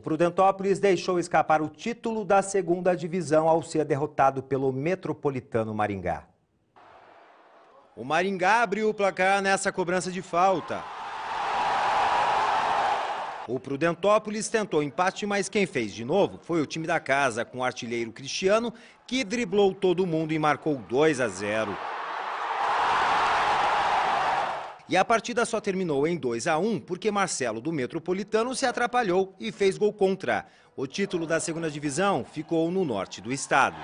O Prudentópolis deixou escapar o título da segunda divisão ao ser derrotado pelo Metropolitano Maringá. O Maringá abriu o placar nessa cobrança de falta. O Prudentópolis tentou empate, mas quem fez de novo foi o time da casa, com o artilheiro Cristiano, que driblou todo mundo e marcou 2 a 0. E a partida só terminou em 2 a 1 porque Marcelo do Metropolitano se atrapalhou e fez gol contra. O título da segunda divisão ficou no norte do estado.